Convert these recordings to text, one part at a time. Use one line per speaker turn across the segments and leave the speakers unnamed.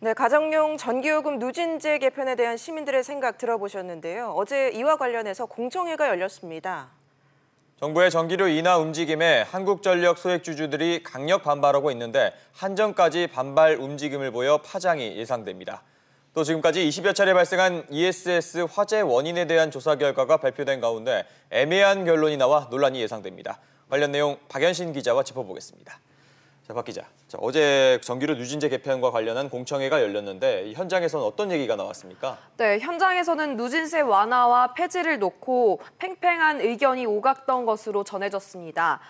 네, 가정용 전기요금 누진제 개편에 대한 시민들의 생각 들어보셨는데요. 어제 이와 관련해서 공청회가 열렸습니다.
정부의 전기료 인하 움직임에 한국전력 소액주주들이 강력 반발하고 있는데 한전까지 반발 움직임을 보여 파장이 예상됩니다. 또 지금까지 20여 차례 발생한 ESS 화재 원인에 대한 조사 결과가 발표된 가운데 애매한 결론이 나와 논란이 예상됩니다. 관련 내용 박연신 기자와 짚어보겠습니다. 박 기자, 자, 어제 정규로 누진제 개편과 관련한 공청회가 열렸는데 현장에서는 어떤 얘기가 나왔습니까?
네, 현장에서는 누진세 완화와 폐지를 놓고 팽팽한 의견이 오갔던 것으로 전해졌습니다.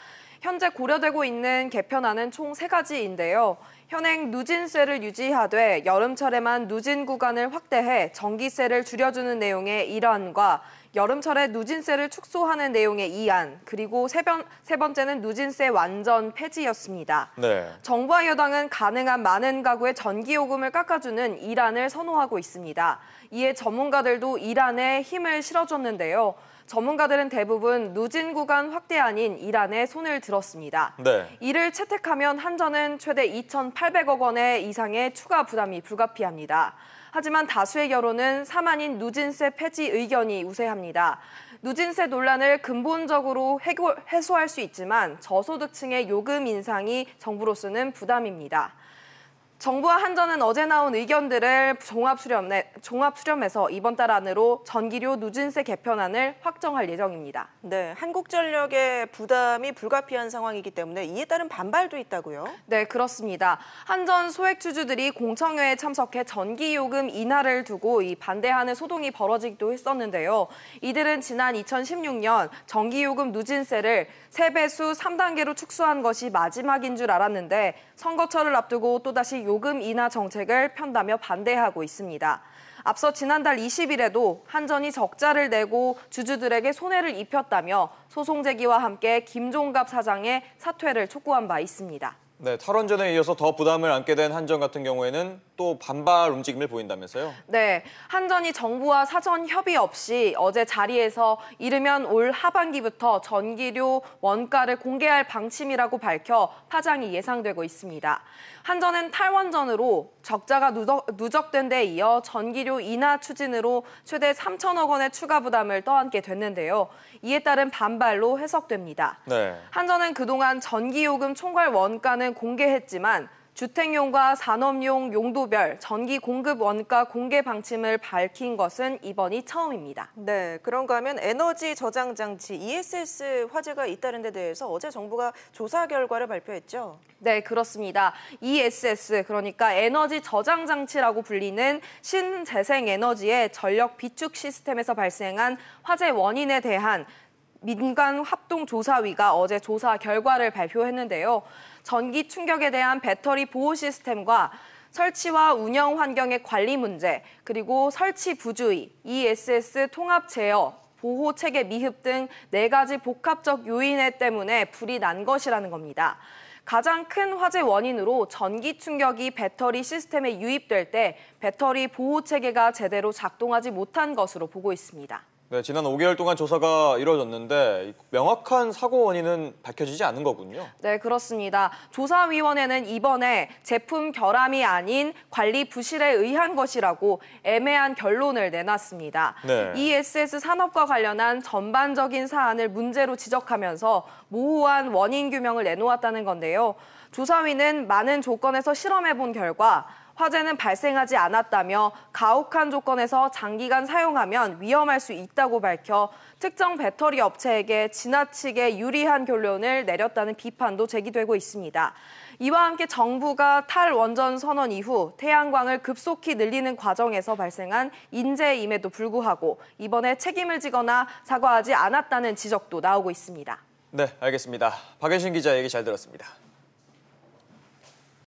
현재 고려되고 있는 개편안은 총 세가지인데요 현행 누진세를 유지하되 여름철에만 누진 구간을 확대해 전기세를 줄여주는 내용의 일환과 여름철에 누진세를 축소하는 내용의 이안 그리고 세, 번, 세 번째는 누진세 완전 폐지였습니다. 네. 정부와 여당은 가능한 많은 가구의 전기요금을 깎아주는 1안을 선호하고 있습니다. 이에 전문가들도 1안에 힘을 실어줬는데요. 전문가들은 대부분 누진 구간 확대 아닌 이란에 손을 들었습니다. 네. 이를 채택하면 한전은 최대 2,800억 원의 이상의 추가 부담이 불가피합니다. 하지만 다수의 여론은 사만인 누진세 폐지 의견이 우세합니다. 누진세 논란을 근본적으로 해소할 수 있지만 저소득층의 요금 인상이 정부로서는 부담입니다. 정부와 한전은 어제 나온 의견들을 종합수렴에, 종합수렴해서 이번 달 안으로 전기료 누진세 개편안을 확정할 예정입니다. 네, 한국전력의 부담이 불가피한 상황이기 때문에 이에 따른 반발도 있다고요? 네, 그렇습니다. 한전 소액 주주들이 공청회에 참석해 전기요금 인하를 두고 이 반대하는 소동이 벌어지기도 했었는데요. 이들은 지난 2016년 전기요금 누진세를 세배수 3단계로 축소한 것이 마지막인 줄 알았는데 선거철을 앞두고 또다시 요금 인하 정책을 편다며 반대하고 있습니다. 앞서 지난달 20일에도 한전이 적자를 내고 주주들에게 손해를 입혔다며 소송 제기와 함께 김종갑 사장의 사퇴를 촉구한 바 있습니다.
네, 탈원전에 이어서 더 부담을 안게 된 한전 같은 경우에는 또 반발 움직임을 보인다면서요?
네, 한전이 정부와 사전 협의 없이 어제 자리에서 이르면 올 하반기부터 전기료 원가를 공개할 방침이라고 밝혀 파장이 예상되고 있습니다. 한전은 탈원전으로 적자가 누적, 된데 이어 전기료 인하 추진으로 최대 3천억 원의 추가 부담을 떠안게 됐는데요. 이에 따른 반발로 해석됩니다. 네. 한전은 그동안 전기요금 총괄 원가는 공개했지만 주택용과 산업용 용도별 전기 공급 원가 공개 방침을 밝힌 것은 이번이 처음입니다. 네, 그런가 하면 에너지 저장 장치 ESS 화재가 잇따른 데 대해서 어제 정부가 조사 결과를 발표했죠. 네, 그렇습니다. ESS 그러니까 에너지 저장 장치라고 불리는 신재생 에너지의 전력 비축 시스템에서 발생한 화재 원인에 대한 민간 합동조사위가 어제 조사 결과를 발표했는데요. 전기 충격에 대한 배터리 보호 시스템과 설치와 운영 환경의 관리 문제, 그리고 설치 부주의, ESS 통합 제어, 보호 체계 미흡 등 네 가지 복합적 요인 에 때문에 불이 난 것이라는 겁니다. 가장 큰 화재 원인으로 전기 충격이 배터리 시스템에 유입될 때 배터리 보호 체계가 제대로 작동하지 못한 것으로 보고 있습니다.
네, 지난 5개월 동안 조사가 이뤄졌는데 명확한 사고 원인은 밝혀지지 않은 거군요.
네, 그렇습니다. 조사위원회는 이번에 제품 결함이 아닌 관리 부실에 의한 것이라고 애매한 결론을 내놨습니다. 네. ESS 산업과 관련한 전반적인 사안을 문제로 지적하면서 모호한 원인 규명을 내놓았다는 건데요. 조사위는 많은 조건에서 실험해 본 결과 화재는 발생하지 않았다며 가혹한 조건에서 장기간 사용하면 위험할 수 있다고 밝혀 특정 배터리 업체에게 지나치게 유리한 결론을 내렸다는 비판도 제기되고 있습니다. 이와 함께 정부가 탈원전 선언 이후 태양광을 급속히 늘리는 과정에서 발생한 인재임에도 불구하고 이번에 책임을 지거나 사과하지 않았다는 지적도 나오고 있습니다.
네, 알겠습니다. 박연신 기자 얘기 잘 들었습니다.